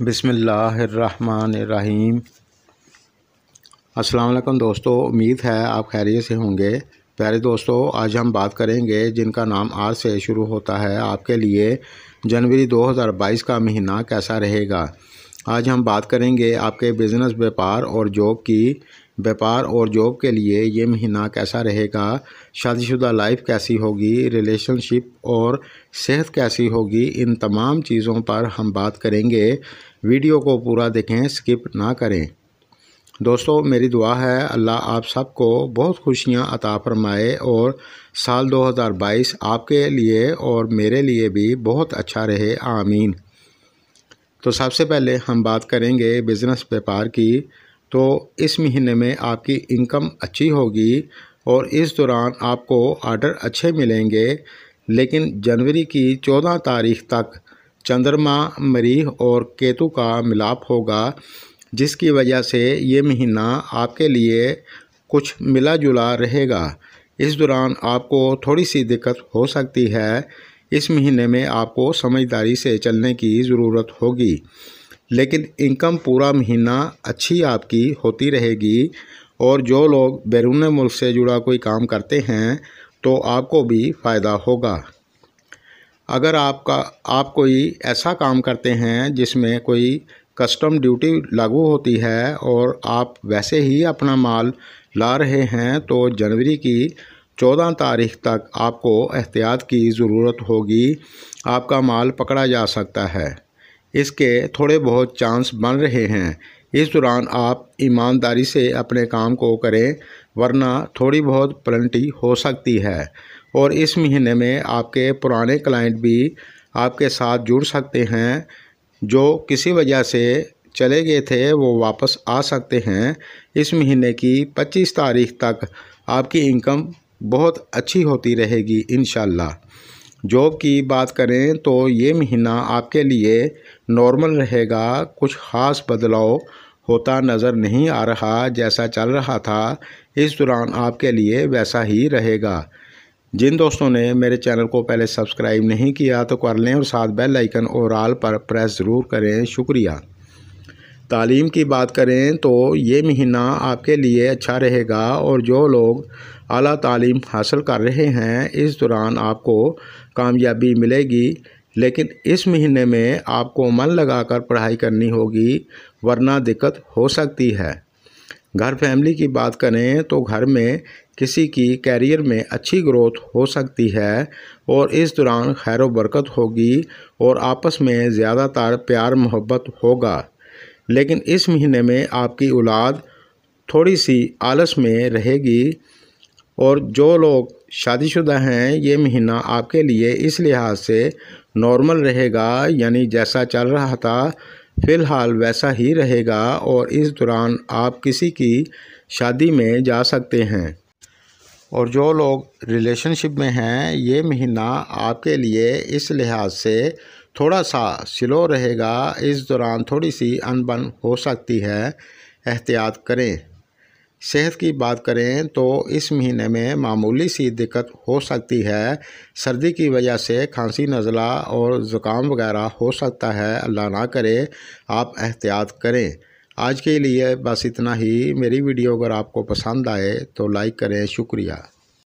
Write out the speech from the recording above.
बिसमीम अस्सलाम दोस्तों उम्मीद है आप खैरियत से होंगे प्यारे दोस्तों आज हम बात करेंगे जिनका नाम आज से शुरू होता है आपके लिए जनवरी 2022 का महीना कैसा रहेगा आज हम बात करेंगे आपके बिज़नेस व्यापार और जॉब की व्यापार और जॉब के लिए ये महीना कैसा रहेगा शादीशुदा लाइफ कैसी होगी रिलेशनशिप और सेहत कैसी होगी इन तमाम चीज़ों पर हम बात करेंगे वीडियो को पूरा देखें स्किप ना करें दोस्तों मेरी दुआ है अल्लाह आप सबको बहुत खुशियां अता फरमाए और साल 2022 आपके लिए और मेरे लिए भी बहुत अच्छा रहे आमीन तो सबसे पहले हम बात करेंगे बिज़नेस व्यापार की तो इस महीने में आपकी इनकम अच्छी होगी और इस दौरान आपको आर्डर अच्छे मिलेंगे लेकिन जनवरी की चौदह तारीख तक चंद्रमा मरीह और केतु का मिलाप होगा जिसकी वजह से ये महीना आपके लिए कुछ मिला जुला रहेगा इस दौरान आपको थोड़ी सी दिक्कत हो सकती है इस महीने में आपको समझदारी से चलने की ज़रूरत होगी लेकिन इनकम पूरा महीना अच्छी आपकी होती रहेगी और जो लोग बैरून मुल्क से जुड़ा कोई काम करते हैं तो आपको भी फ़ायदा होगा अगर आपका आप कोई ऐसा काम करते हैं जिसमें कोई कस्टम ड्यूटी लागू होती है और आप वैसे ही अपना माल ला रहे हैं तो जनवरी की चौदह तारीख तक आपको एहतियात की ज़रूरत होगी आपका माल पकड़ा जा सकता है इसके थोड़े बहुत चांस बन रहे हैं इस दौरान आप ईमानदारी से अपने काम को करें वरना थोड़ी बहुत पलंटी हो सकती है और इस महीने में आपके पुराने क्लाइंट भी आपके साथ जुड़ सकते हैं जो किसी वजह से चले गए थे वो वापस आ सकते हैं इस महीने की 25 तारीख तक आपकी इनकम बहुत अच्छी होती रहेगी इन जॉब की बात करें तो ये महीना आपके लिए नॉर्मल रहेगा कुछ ख़ास बदलाव होता नज़र नहीं आ रहा जैसा चल रहा था इस दौरान आपके लिए वैसा ही रहेगा जिन दोस्तों ने मेरे चैनल को पहले सब्सक्राइब नहीं किया तो कर लें और साथ बेल आइकन और आल पर प्रेस ज़रूर करें शुक्रिया तालीम की बात करें तो ये महीना आपके लिए अच्छा रहेगा और जो लोग अली तालीम हासिल कर रहे हैं इस दौरान आपको कामयाबी मिलेगी लेकिन इस महीने में आपको मन लगाकर पढ़ाई करनी होगी वरना दिक्कत हो सकती है घर फैमिली की बात करें तो घर में किसी की कैरियर में अच्छी ग्रोथ हो सकती है और इस दौरान खैर बरकत होगी और आपस में ज़्यादातर प्यार मोहब्बत होगा लेकिन इस महीने में आपकी औलाद थोड़ी सी आलस में रहेगी और जो लोग शादीशुदा हैं ये महीना आपके लिए इस लिहाज से नॉर्मल रहेगा यानी जैसा चल रहा था फ़िलहाल वैसा ही रहेगा और इस दौरान आप किसी की शादी में जा सकते हैं और जो लोग रिलेशनशिप में हैं ये महीना आपके लिए इस लिहाज से थोड़ा सा स्लो रहेगा इस दौरान थोड़ी सी अनबन हो सकती है एहतियात करें सेहत की बात करें तो इस महीने में मामूली सी दिक्कत हो सकती है सर्दी की वजह से खांसी नज़ला और ज़ुकाम वगैरह हो सकता है अल्लाह ना करे आप एहतियात करें आज के लिए बस इतना ही मेरी वीडियो अगर आपको पसंद आए तो लाइक करें शुक्रिया